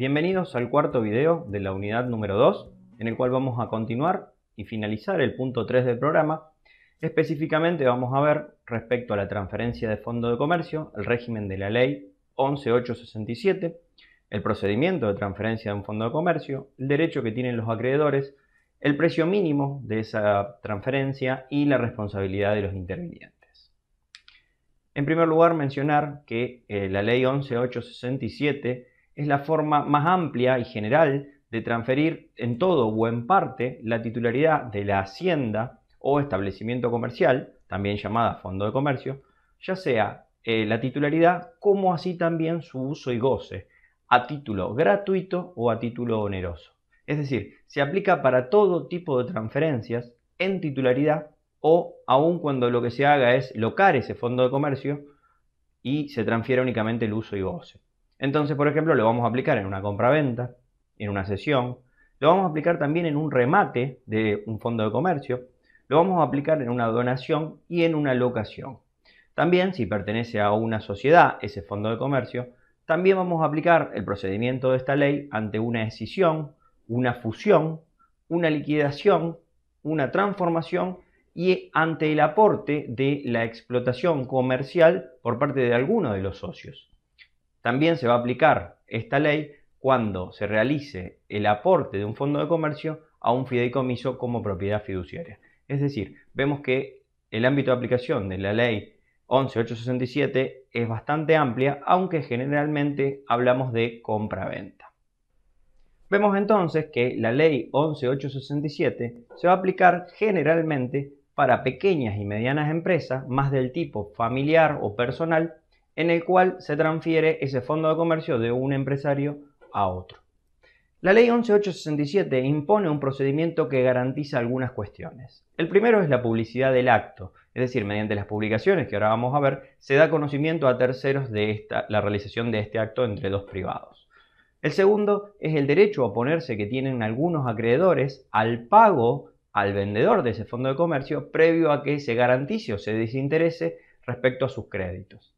Bienvenidos al cuarto video de la unidad número 2, en el cual vamos a continuar y finalizar el punto 3 del programa. Específicamente vamos a ver respecto a la transferencia de fondo de comercio, el régimen de la ley 11867, el procedimiento de transferencia de un fondo de comercio, el derecho que tienen los acreedores, el precio mínimo de esa transferencia y la responsabilidad de los intervinientes. En primer lugar, mencionar que eh, la ley 11867 es la forma más amplia y general de transferir en todo o en parte la titularidad de la hacienda o establecimiento comercial, también llamada fondo de comercio, ya sea eh, la titularidad como así también su uso y goce, a título gratuito o a título oneroso. Es decir, se aplica para todo tipo de transferencias en titularidad o aun cuando lo que se haga es locar ese fondo de comercio y se transfiera únicamente el uso y goce. Entonces, por ejemplo, lo vamos a aplicar en una compra-venta, en una sesión, lo vamos a aplicar también en un remate de un fondo de comercio, lo vamos a aplicar en una donación y en una locación. También, si pertenece a una sociedad ese fondo de comercio, también vamos a aplicar el procedimiento de esta ley ante una decisión, una fusión, una liquidación, una transformación y ante el aporte de la explotación comercial por parte de alguno de los socios. También se va a aplicar esta ley cuando se realice el aporte de un fondo de comercio a un fideicomiso como propiedad fiduciaria. Es decir, vemos que el ámbito de aplicación de la ley 11867 es bastante amplia, aunque generalmente hablamos de compra-venta. Vemos entonces que la ley 11867 se va a aplicar generalmente para pequeñas y medianas empresas, más del tipo familiar o personal, en el cual se transfiere ese fondo de comercio de un empresario a otro. La ley 11867 impone un procedimiento que garantiza algunas cuestiones. El primero es la publicidad del acto, es decir, mediante las publicaciones que ahora vamos a ver, se da conocimiento a terceros de la realización de este acto entre dos privados. El segundo es el derecho a oponerse que tienen algunos acreedores al pago al vendedor de ese fondo de comercio previo a que se garantice o se desinterese respecto a sus créditos.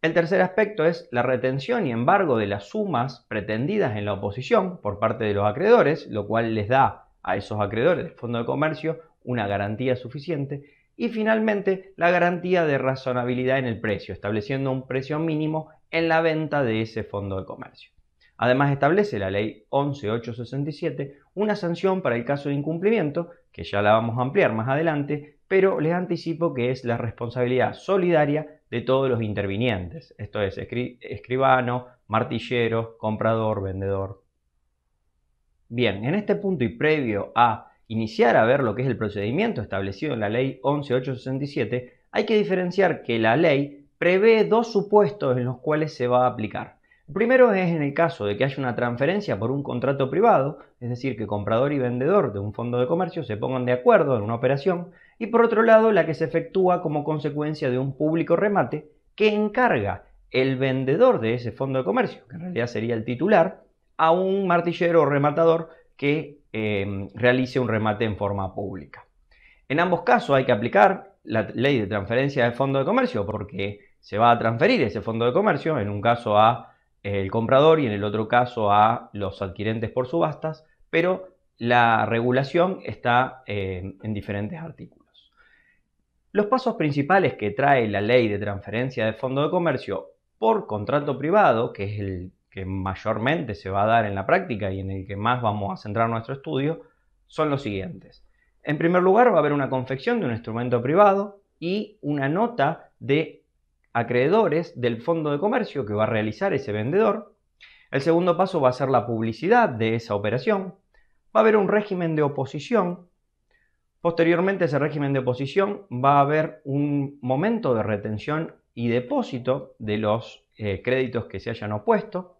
El tercer aspecto es la retención y embargo de las sumas pretendidas en la oposición por parte de los acreedores, lo cual les da a esos acreedores del Fondo de Comercio una garantía suficiente. Y finalmente, la garantía de razonabilidad en el precio, estableciendo un precio mínimo en la venta de ese fondo de comercio. Además, establece la ley 11867 una sanción para el caso de incumplimiento, que ya la vamos a ampliar más adelante, pero les anticipo que es la responsabilidad solidaria de todos los intervinientes, esto es, escribano, martillero, comprador, vendedor. Bien, en este punto y previo a iniciar a ver lo que es el procedimiento establecido en la ley 11867, hay que diferenciar que la ley prevé dos supuestos en los cuales se va a aplicar. El primero es en el caso de que haya una transferencia por un contrato privado, es decir, que comprador y vendedor de un fondo de comercio se pongan de acuerdo en una operación y por otro lado la que se efectúa como consecuencia de un público remate que encarga el vendedor de ese fondo de comercio, que en realidad sería el titular, a un martillero o rematador que em, realice un remate en forma pública. En ambos casos hay que aplicar la ley de transferencia del fondo de comercio porque se va a transferir ese fondo de comercio, en un caso a eh, el comprador y en el otro caso a los adquirentes por subastas, pero la regulación está em, en diferentes artículos. Los pasos principales que trae la ley de transferencia de fondo de comercio por contrato privado, que es el que mayormente se va a dar en la práctica y en el que más vamos a centrar nuestro estudio, son los siguientes. En primer lugar, va a haber una confección de un instrumento privado y una nota de acreedores del fondo de comercio que va a realizar ese vendedor. El segundo paso va a ser la publicidad de esa operación. Va a haber un régimen de oposición Posteriormente ese régimen de oposición va a haber un momento de retención y depósito de los eh, créditos que se hayan opuesto.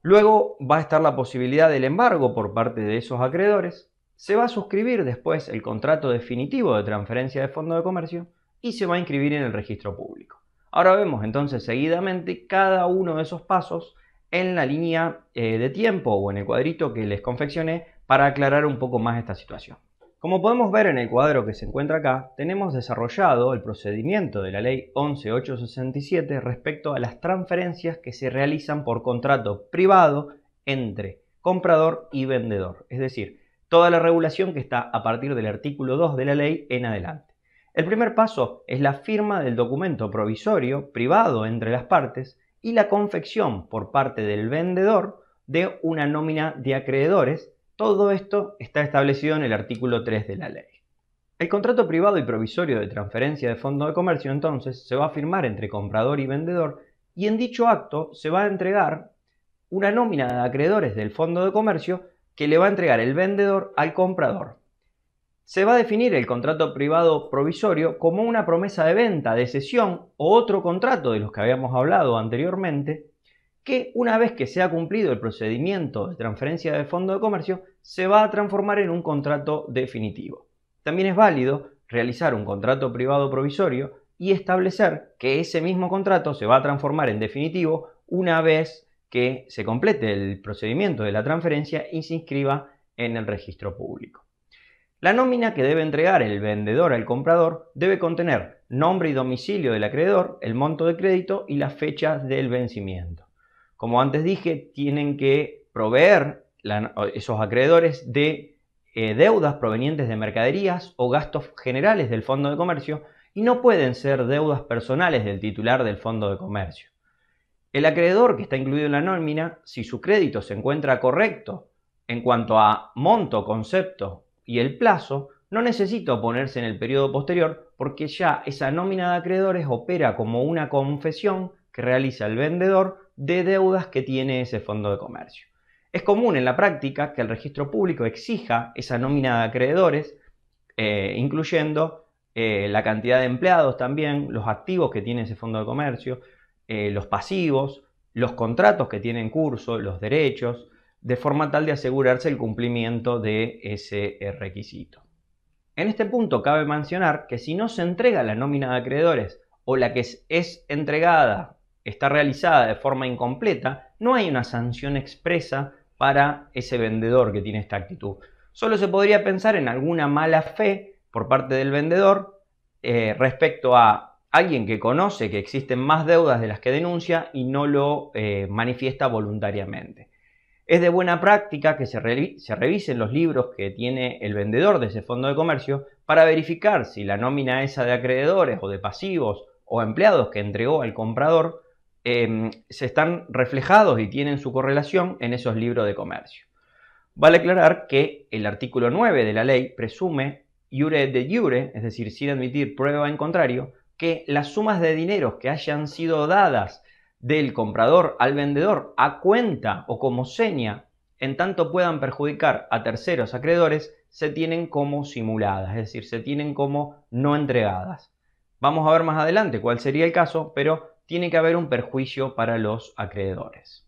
Luego va a estar la posibilidad del embargo por parte de esos acreedores. Se va a suscribir después el contrato definitivo de transferencia de fondo de comercio y se va a inscribir en el registro público. Ahora vemos entonces seguidamente cada uno de esos pasos en la línea eh, de tiempo o en el cuadrito que les confeccioné para aclarar un poco más esta situación. Como podemos ver en el cuadro que se encuentra acá, tenemos desarrollado el procedimiento de la Ley 11867 respecto a las transferencias que se realizan por contrato privado entre comprador y vendedor, es decir, toda la regulación que está a partir del artículo 2 de la ley en adelante. El primer paso es la firma del documento provisorio privado entre las partes y la confección por parte del vendedor de una nómina de acreedores todo esto está establecido en el artículo 3 de la ley. El contrato privado y provisorio de transferencia de fondo de comercio entonces se va a firmar entre comprador y vendedor y en dicho acto se va a entregar una nómina de acreedores del fondo de comercio que le va a entregar el vendedor al comprador. Se va a definir el contrato privado provisorio como una promesa de venta, de cesión o otro contrato de los que habíamos hablado anteriormente, que una vez que se ha cumplido el procedimiento de transferencia de fondo de comercio, se va a transformar en un contrato definitivo. También es válido realizar un contrato privado provisorio y establecer que ese mismo contrato se va a transformar en definitivo una vez que se complete el procedimiento de la transferencia y se inscriba en el registro público. La nómina que debe entregar el vendedor al comprador debe contener nombre y domicilio del acreedor, el monto de crédito y las fechas del vencimiento. Como antes dije, tienen que proveer esos acreedores de eh, deudas provenientes de mercaderías o gastos generales del Fondo de Comercio y no pueden ser deudas personales del titular del Fondo de Comercio. El acreedor que está incluido en la nómina, si su crédito se encuentra correcto en cuanto a monto, concepto y el plazo, no necesita oponerse en el periodo posterior porque ya esa nómina de acreedores opera como una confesión que realiza el vendedor de deudas que tiene ese fondo de comercio. Es común en la práctica que el registro público exija esa nómina de acreedores, eh, incluyendo eh, la cantidad de empleados también, los activos que tiene ese fondo de comercio, eh, los pasivos, los contratos que tiene en curso, los derechos, de forma tal de asegurarse el cumplimiento de ese requisito. En este punto cabe mencionar que si no se entrega la nómina de acreedores o la que es entregada está realizada de forma incompleta, no hay una sanción expresa para ese vendedor que tiene esta actitud. Solo se podría pensar en alguna mala fe por parte del vendedor eh, respecto a alguien que conoce que existen más deudas de las que denuncia y no lo eh, manifiesta voluntariamente. Es de buena práctica que se, se, revisen los libros que tiene el vendedor de ese fondo de comercio para verificar si la nómina esa de acreedores o de pasivos o empleados que entregó al comprador Em, se están reflejados y tienen su correlación en esos libros de comercio. Vale aclarar que el artículo 9 de la ley presume iure de iure, es decir, sin admitir prueba en contrario, que las sumas de dinero que hayan sido dadas del comprador al vendedor a cuenta o como seña, en tanto puedan perjudicar a terceros acreedores, se tienen como simuladas, es decir, se tienen como no entregadas. Vamos a ver más adelante cuál sería el caso, pero tiene que haber un perjuicio para los acreedores.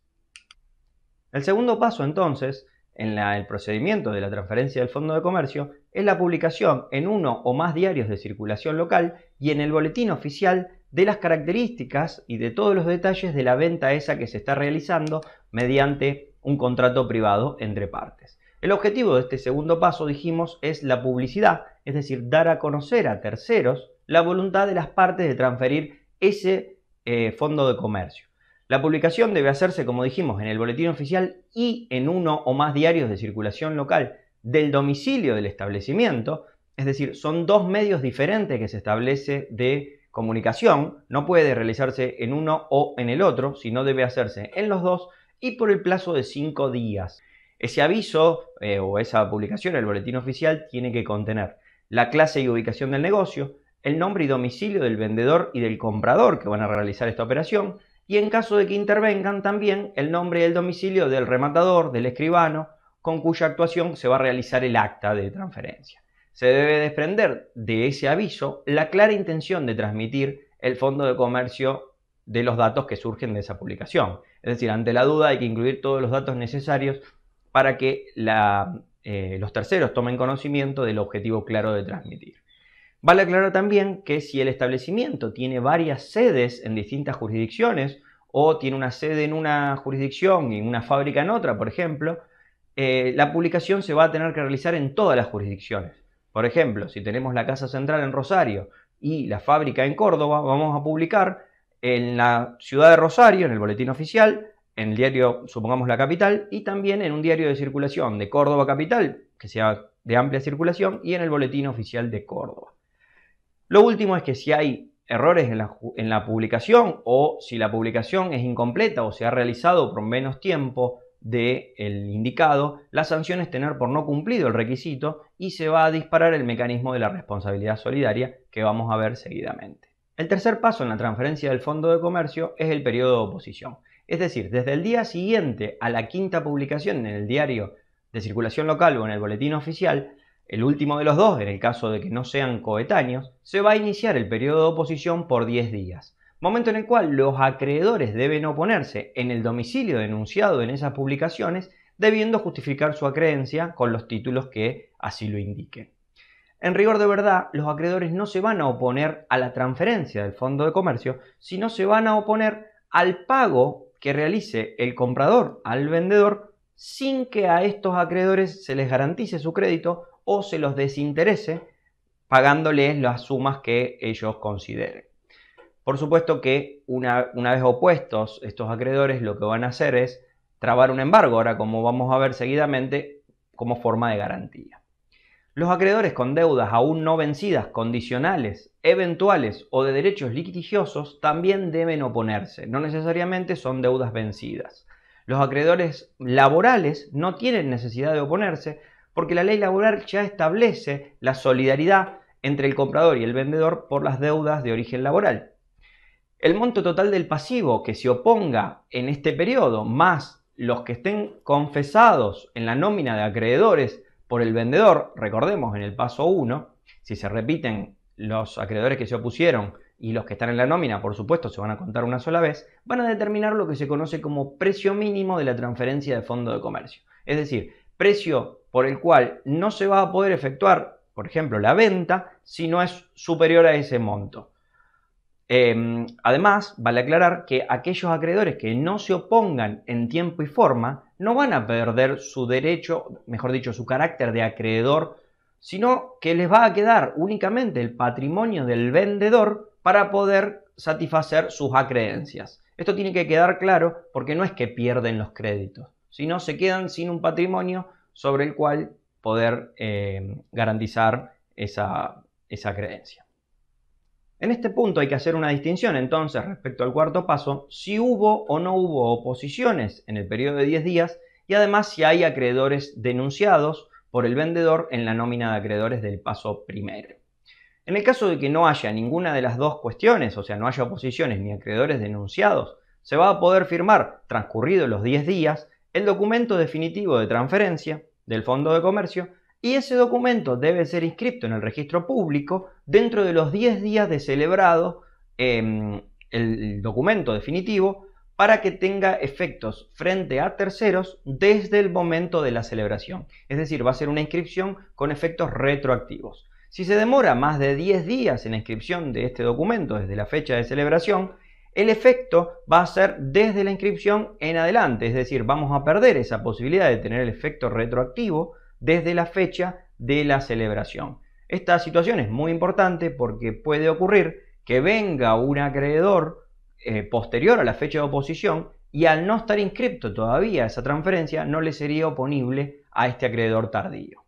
El segundo paso entonces en el procedimiento de la transferencia del Fondo de Comercio es la publicación en uno o más diarios de circulación local y en el boletín oficial de las características y de todos los detalles de la venta esa que se está realizando mediante un contrato privado entre partes. El objetivo de este segundo paso, dijimos, es la publicidad, es decir, dar a conocer a terceros la voluntad de las partes de transferir ese eh, fondo de comercio. La publicación debe hacerse, como dijimos, en el boletín oficial y en uno o más diarios de circulación local del domicilio del establecimiento, es decir, son dos medios diferentes que se establece de comunicación, no puede realizarse en uno o en el otro, sino debe hacerse en los dos y por el plazo de cinco días. Ese aviso eh, o esa publicación, el boletín oficial, tiene que contener la clase y ubicación del negocio, el nombre y domicilio del vendedor y del comprador que van a realizar esta operación y en caso de que intervengan también el nombre y el domicilio del rematador, del escribano, con cuya actuación se va a realizar el acta de transferencia. Se debe desprender de ese aviso la clara intención de transmitir el fondo de comercio de los datos que surgen de esa publicación. Es decir, ante la duda hay que incluir todos los datos necesarios para que eh, los terceros tomen conocimiento del objetivo claro de transmitir. Vale aclarar también que si el establecimiento tiene varias sedes en distintas jurisdicciones o tiene una sede en una jurisdicción y una fábrica en otra, por ejemplo, eh, la publicación se va a tener que realizar en todas las jurisdicciones. Por ejemplo, si tenemos la casa central en Rosario y la fábrica en Córdoba, vamos a publicar en la ciudad de Rosario, en el boletín oficial, en el diario, supongamos, la capital, y también en un diario de circulación de Córdoba Capital, que sea de amplia circulación, y en el boletín oficial de Córdoba. Lo último es que si hay errores en la, publicación o si la publicación es incompleta o se ha realizado por menos tiempo del el indicado, la sanción es tener por no cumplido el requisito y se va a disparar el mecanismo de la responsabilidad solidaria que vamos a ver seguidamente. El tercer paso en la transferencia del Fondo de Comercio es el periodo de oposición. Es decir, desde el día siguiente a la quinta publicación en el diario de circulación local o en el boletín oficial, el último de los dos, en el caso de que no sean coetáneos, se va a iniciar el periodo de oposición por 10 días, momento en el cual los acreedores deben oponerse en el domicilio denunciado en esas publicaciones, debiendo justificar su acreencia con los títulos que así lo indiquen. En rigor de verdad, los acreedores no se van a oponer a la transferencia del Fondo de Comercio, sino se van a oponer al pago que realice el comprador al vendedor sin que a estos acreedores se les garantice su crédito o se los desinterese pagándoles las sumas que ellos consideren. Por supuesto que una, una vez opuestos estos acreedores lo que van a hacer es trabar un embargo, ahora como vamos a ver seguidamente, como forma de garantía. Los acreedores con deudas aún no vencidas, condicionales, eventuales o de derechos litigiosos también deben oponerse. No necesariamente son deudas vencidas. Los acreedores laborales no tienen necesidad de oponerse, porque la ley laboral ya establece la solidaridad entre el comprador y el vendedor por las deudas de origen laboral. El monto total del pasivo que se oponga en este periodo, más los que estén confesados en la nómina de acreedores por el vendedor, recordemos en el paso 1, si se repiten los acreedores que se opusieron y los que están en la nómina, por supuesto, se van a contar una sola vez, van a determinar lo que se conoce como precio mínimo de la transferencia de fondo de comercio. Es decir, precio por el cual no se va a poder efectuar, por ejemplo, la venta si no es superior a ese monto. Em, además, vale aclarar que aquellos acreedores que no se opongan en tiempo y forma no van a perder su derecho, mejor dicho, su carácter de acreedor, sino que les va a quedar únicamente el patrimonio del vendedor para poder satisfacer sus acreencias. Esto tiene que quedar claro porque no es que pierden los créditos, sino se quedan sin un patrimonio sobre el cual poder eh, garantizar esa, esa creencia. En este punto hay que hacer una distinción entonces respecto al cuarto paso, si hubo o no hubo oposiciones en el periodo de 10 días y además si hay acreedores denunciados por el vendedor en la nómina de acreedores del paso primero. En el caso de que no haya ninguna de las dos cuestiones, o sea, no haya oposiciones ni acreedores denunciados, se va a poder firmar, transcurridos los 10 días, el documento definitivo de transferencia del Fondo de Comercio y ese documento debe ser inscrito en el registro público dentro de los 10 días de celebrado em, el documento definitivo para que tenga efectos frente a terceros desde el momento de la celebración. Es decir, va a ser una inscripción con efectos retroactivos. Si se demora más de 10 días en la inscripción de este documento desde la fecha de celebración, el efecto va a ser desde la inscripción en adelante, es decir, vamos a perder esa posibilidad de tener el efecto retroactivo desde la fecha de la celebración. Esta situación es muy importante porque puede ocurrir que venga un acreedor eh, posterior a la fecha de oposición y al no estar inscripto todavía esa transferencia no le sería oponible a este acreedor tardío.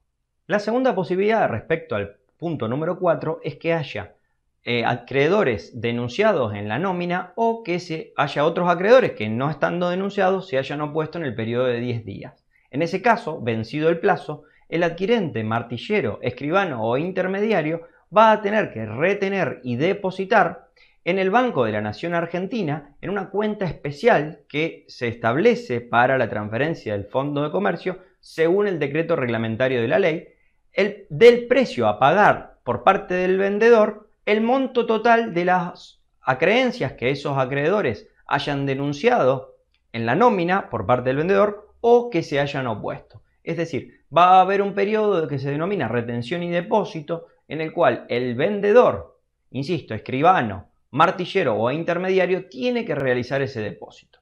La segunda posibilidad respecto al punto número 4 es que haya eh, acreedores denunciados en la nómina o que se haya otros acreedores que no estando denunciados se hayan opuesto en el periodo de 10 días. En ese caso, vencido el plazo, el adquirente, martillero, escribano o intermediario va a tener que retener y depositar en el Banco de la Nación Argentina en una cuenta especial que se establece para la transferencia del Fondo de Comercio según el decreto reglamentario de la ley, el, del precio a pagar por parte del vendedor el monto total de las acreencias que esos acreedores hayan denunciado en la nómina por parte del vendedor o que se hayan opuesto. Es decir, va a haber un periodo que se denomina retención y depósito en el cual el vendedor, insisto, escribano, martillero o intermediario, tiene que realizar ese depósito.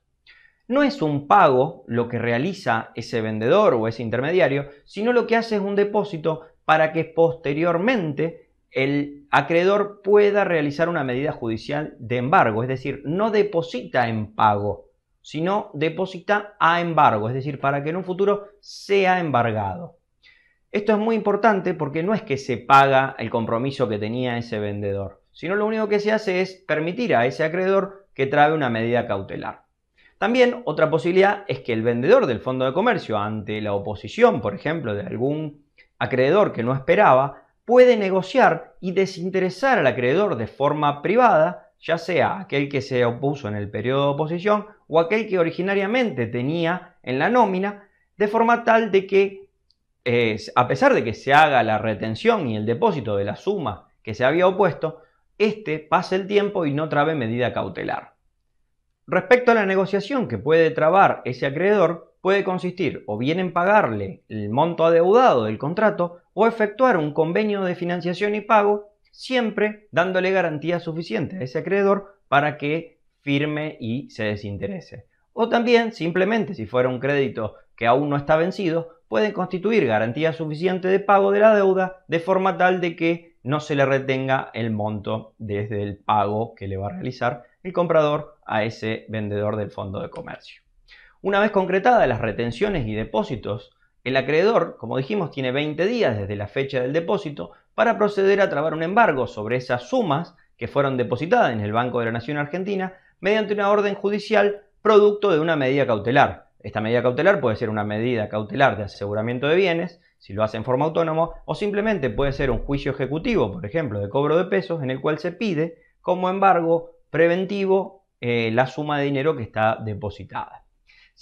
No es un pago lo que realiza ese vendedor o ese intermediario, sino lo que hace es un depósito para que posteriormente el acreedor pueda realizar una medida judicial de embargo, es decir, no deposita en pago, sino deposita a embargo, es decir, para que en un futuro sea embargado. Esto es muy importante porque no es que se paga el compromiso que tenía ese vendedor, sino lo único que se hace es permitir a ese acreedor que trabe una medida cautelar. También otra posibilidad es que el vendedor del fondo de comercio, ante la oposición, por ejemplo, de algún acreedor que no esperaba, puede negociar y desinteresar al acreedor de forma privada, ya sea aquel que se opuso en el periodo de oposición o aquel que originariamente tenía en la nómina, de forma tal de que, eh, a pesar de que se haga la retención y el depósito de la suma que se había opuesto, éste pase el tiempo y no trabe medida cautelar. Respecto a la negociación que puede trabar ese acreedor, puede consistir o bien en pagarle el monto adeudado del contrato o efectuar un convenio de financiación y pago, siempre dándole garantía suficiente a ese acreedor para que firme y se desinterese. O también, simplemente, si fuera un crédito que aún no está vencido, pueden constituir garantía suficiente de pago de la deuda de forma tal de que no se le retenga el monto desde el pago que le va a realizar el comprador a ese vendedor del fondo de comercio. Una vez concretadas las retenciones y depósitos el acreedor, como dijimos, tiene 20 días desde la fecha del depósito para proceder a trabar un embargo sobre esas sumas que fueron depositadas en el Banco de la Nación Argentina mediante una orden judicial producto de una medida cautelar. Esta medida cautelar puede ser una medida cautelar de aseguramiento de bienes, si lo hace en forma autónoma, o simplemente puede ser un juicio ejecutivo, por ejemplo, de cobro de pesos, en el cual se pide como embargo preventivo eh, la suma de dinero que está depositada.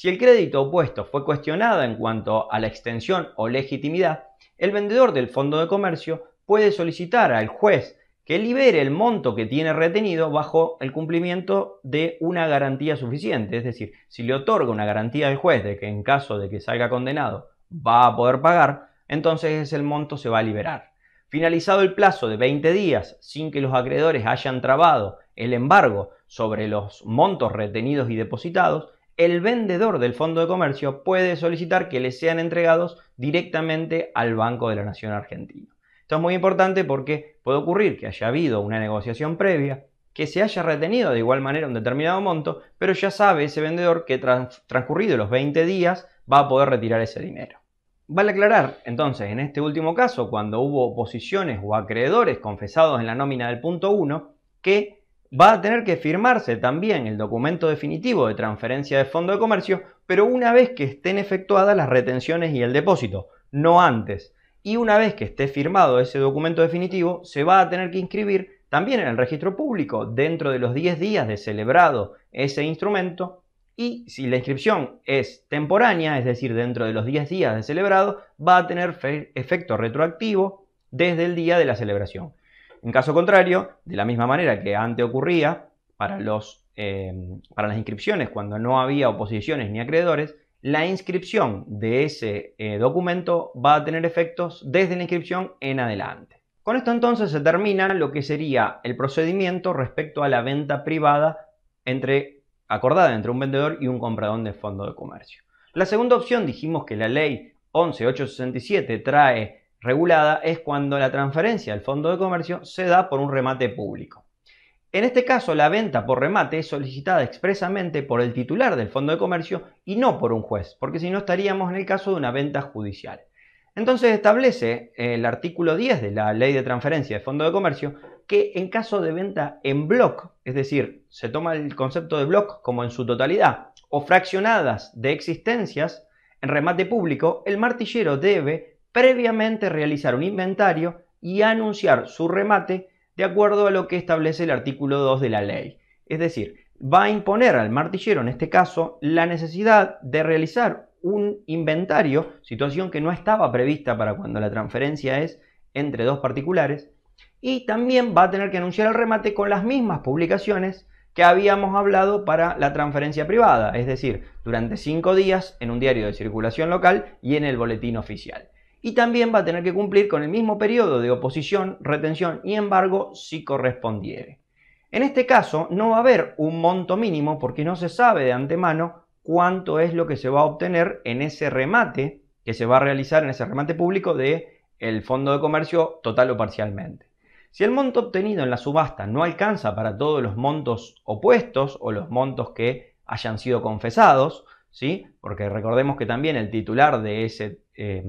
Si el crédito opuesto fue cuestionado en cuanto a la extensión o legitimidad, el vendedor del fondo de comercio puede solicitar al juez que libere el monto que tiene retenido bajo el cumplimiento de una garantía suficiente. Es decir, si le otorga una garantía al juez de que en caso de que salga condenado va a poder pagar, entonces el monto se va a liberar. Finalizado el plazo de 20 días sin que los acreedores hayan trabado el embargo sobre los montos retenidos y depositados, el vendedor del fondo de comercio puede solicitar que le sean entregados directamente al Banco de la Nación Argentina. Esto es muy importante porque puede ocurrir que haya habido una negociación previa, que se haya retenido de igual manera un determinado monto, pero ya sabe ese vendedor que transcurrido los 20 días va a poder retirar ese dinero. Vale aclarar, entonces, en este último caso, cuando hubo oposiciones o acreedores confesados en la nómina del punto 1, que Va a tener que firmarse también el documento definitivo de transferencia de fondo de comercio, pero una vez que estén efectuadas las retenciones y el depósito, no antes. Y una vez que esté firmado ese documento definitivo, se va a tener que inscribir también en el registro público dentro de los 10 días de celebrado ese instrumento. Y si la inscripción es temporánea, es decir, dentro de los 10 días de celebrado, va a tener efecto retroactivo desde el día de la celebración. En caso contrario, de la misma manera que antes ocurría para, los, eh, para las inscripciones cuando no había oposiciones ni acreedores, la inscripción de ese eh, documento va a tener efectos desde la inscripción en adelante. Con esto entonces se termina lo que sería el procedimiento respecto a la venta privada entre, acordada entre un vendedor y un comprador de fondo de comercio. La segunda opción dijimos que la ley 11867 trae regulada es cuando la transferencia del fondo de comercio se da por un remate público. En este caso, la venta por remate es solicitada expresamente por el titular del fondo de comercio y no por un juez, porque si no estaríamos en el caso de una venta judicial. Entonces establece eh, el artículo 10 de la Ley de Transferencia de Fondo de Comercio que en caso de venta en bloc, es decir, se toma el concepto de bloc como en su totalidad, o fraccionadas de existencias en remate público, el martillero debe previamente realizar un inventario y anunciar su remate de acuerdo a lo que establece el artículo 2 de la ley. Es decir, va a imponer al martillero, en este caso, la necesidad de realizar un inventario, situación que no estaba prevista para cuando la transferencia es entre dos particulares, y también va a tener que anunciar el remate con las mismas publicaciones que habíamos hablado para la transferencia privada, es decir, durante cinco días en un diario de circulación local y en el boletín oficial y también va a tener que cumplir con el mismo periodo de oposición, retención y embargo si correspondiere. En este caso no va a haber un monto mínimo porque no se sabe de antemano cuánto es lo que se va a obtener en ese remate que se va a realizar en ese remate público de el fondo de comercio total o parcialmente. Si el monto obtenido en la subasta no alcanza para todos los montos opuestos o los montos que hayan sido confesados, ¿sí? porque recordemos que también el titular de ese eh,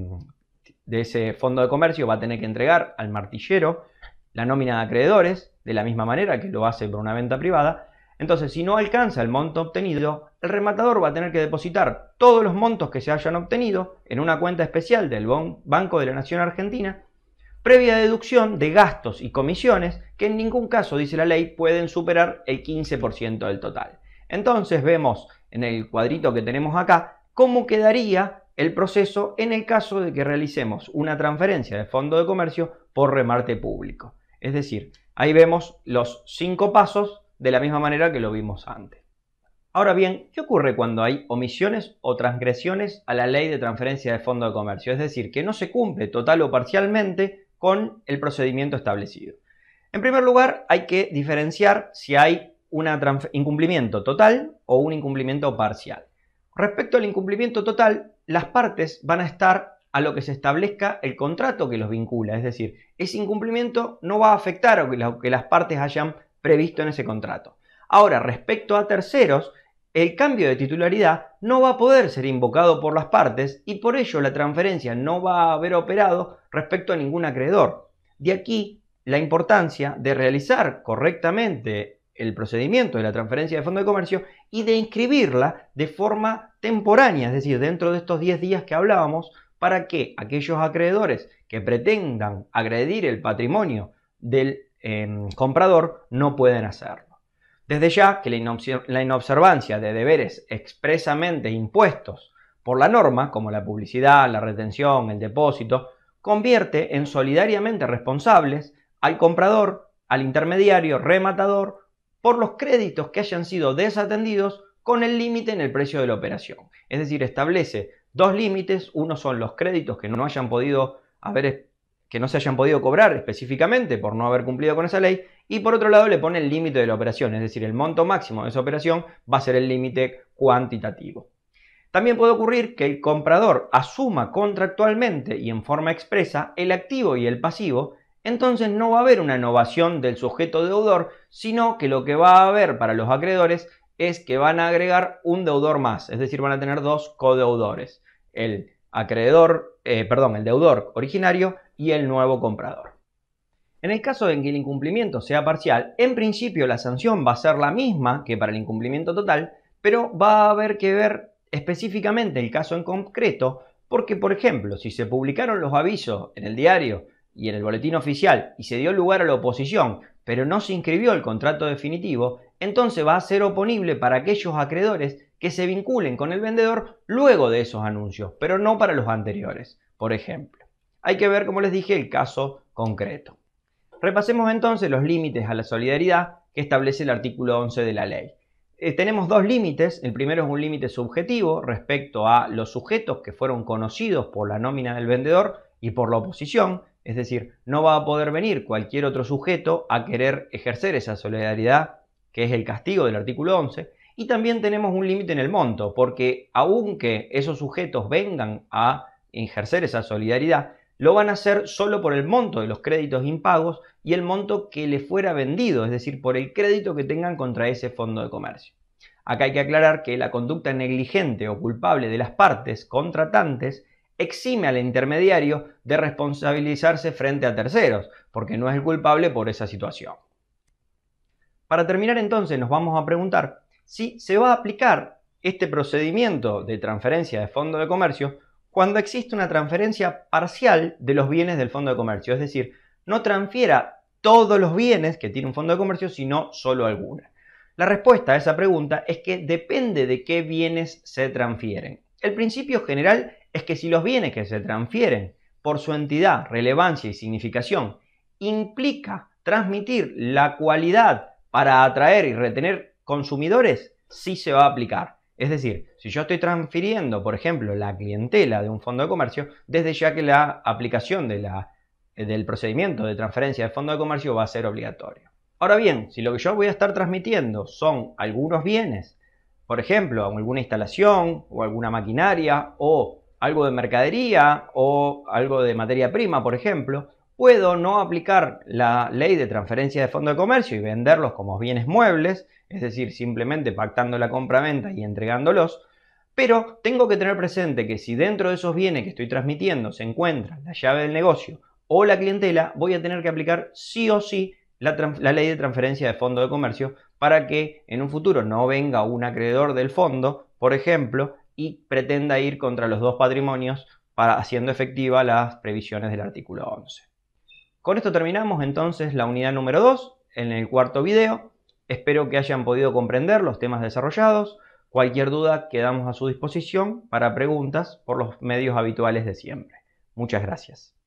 de ese fondo de comercio va a tener que entregar al martillero la nómina de acreedores, de la misma manera que lo hace por una venta privada. Entonces, si no alcanza el monto obtenido, el rematador va a tener que depositar todos los montos que se hayan obtenido en una cuenta especial del Banco de la Nación Argentina, previa deducción de gastos y comisiones que en ningún caso, dice la ley, pueden superar el 15% del total. Entonces vemos en el cuadrito que tenemos acá cómo quedaría el proceso en el caso de que realicemos una transferencia de fondo de comercio por remate público. Es decir, ahí vemos los cinco pasos de la misma manera que lo vimos antes. Ahora bien, ¿qué ocurre cuando hay omisiones o transgresiones a la ley de transferencia de fondo de comercio? Es decir, que no se cumple total o parcialmente con el procedimiento establecido. En primer lugar, hay que diferenciar si hay un incumplimiento total o un incumplimiento parcial. Respecto al incumplimiento total, las partes van a estar a lo que se establezca el contrato que los vincula. Es decir, ese incumplimiento no va a afectar lo que las partes hayan previsto en ese contrato. Ahora, respecto a terceros, el cambio de titularidad no va a poder ser invocado por las partes y por ello la transferencia no va a haber operado respecto a ningún acreedor. De aquí la importancia de realizar correctamente el procedimiento de la transferencia de fondo de comercio y de inscribirla de forma temporánea, es decir, dentro de estos 10 días que hablábamos, para que aquellos acreedores que pretendan agredir el patrimonio del em, comprador no puedan hacerlo. Desde ya que la inobservancia de deberes expresamente impuestos por la norma, como la publicidad, la retención, el depósito, convierte en solidariamente responsables al comprador, al intermediario, rematador por los créditos que hayan sido desatendidos con el límite en el precio de la operación. Es decir, establece dos límites. Uno son los créditos que no se hayan podido cobrar específicamente por no haber cumplido con esa ley, y por otro lado le pone el límite de la operación, es decir, el monto máximo de esa operación va a ser el límite cuantitativo. También puede ocurrir que el comprador asuma contractualmente y en forma expresa el activo y el pasivo entonces no va a haber una innovación del sujeto deudor, sino que lo que va a haber para los acreedores es que van a agregar un deudor más, es decir, van a tener dos codeudores, el acreedor, eh, perdón, el deudor originario y el nuevo comprador. En el caso en que el incumplimiento sea parcial, en principio la sanción va a ser la misma que para el incumplimiento total, pero va a haber que ver específicamente el caso en concreto, porque por ejemplo, si se publicaron los avisos en el diario y en el boletín oficial y se dio lugar a la oposición, pero no se inscribió el contrato definitivo, entonces va a ser oponible para aquellos acreedores que se vinculen con el vendedor luego de esos anuncios, pero no para los anteriores, por ejemplo. Hay que ver, como les dije, el caso concreto. Repasemos entonces los límites a la solidaridad que establece el artículo 11 de la ley. Eh, tenemos dos límites. El primero es un límite subjetivo respecto a los sujetos que fueron conocidos por la nómina del vendedor y por la oposición. Es decir, no va a poder venir cualquier otro sujeto a querer ejercer esa solidaridad, que es el castigo del artículo 11. Y también tenemos un límite en el monto, porque aunque esos sujetos vengan a ejercer esa solidaridad, lo van a hacer solo por el monto de los créditos impagos y el monto que le fuera vendido, es decir, por el crédito que tengan contra ese fondo de comercio. Acá hay que aclarar que la conducta negligente o culpable de las partes contratantes exime al intermediario de responsabilizarse frente a terceros, porque no es el culpable por esa situación. Para terminar entonces nos vamos a preguntar si se va a aplicar este procedimiento de transferencia de fondo de comercio cuando existe una transferencia parcial de los bienes del fondo de comercio, es decir, no transfiera todos los bienes que tiene un fondo de comercio, sino solo alguna La respuesta a esa pregunta es que depende de qué bienes se transfieren. El principio general es que si los bienes que se transfieren por su entidad, relevancia y significación implica transmitir la cualidad para atraer y retener consumidores, sí se va a aplicar. Es decir, si yo estoy transfiriendo, por ejemplo, la clientela de un fondo de comercio, desde ya que la aplicación de la, eh, del procedimiento de transferencia del fondo de comercio va a ser obligatorio. Ahora bien, si lo que yo voy a estar transmitiendo son algunos bienes, por ejemplo, alguna instalación o alguna maquinaria o algo de mercadería o algo de materia prima, por ejemplo, puedo no aplicar la ley de transferencia de fondo de comercio y venderlos como bienes muebles, es decir, simplemente pactando la compra-venta y entregándolos, pero tengo que tener presente que si dentro de esos bienes que estoy transmitiendo se encuentra la llave del negocio o la clientela, voy a tener que aplicar sí o sí la, la ley de transferencia de fondo de comercio para que en un futuro no venga un acreedor del fondo, por ejemplo, y pretenda ir contra los dos patrimonios para, haciendo efectiva las previsiones del artículo 11. Con esto terminamos entonces la unidad número 2 en el cuarto video. Espero que hayan podido comprender los temas desarrollados. Cualquier duda quedamos a su disposición para preguntas por los medios habituales de siempre. Muchas gracias.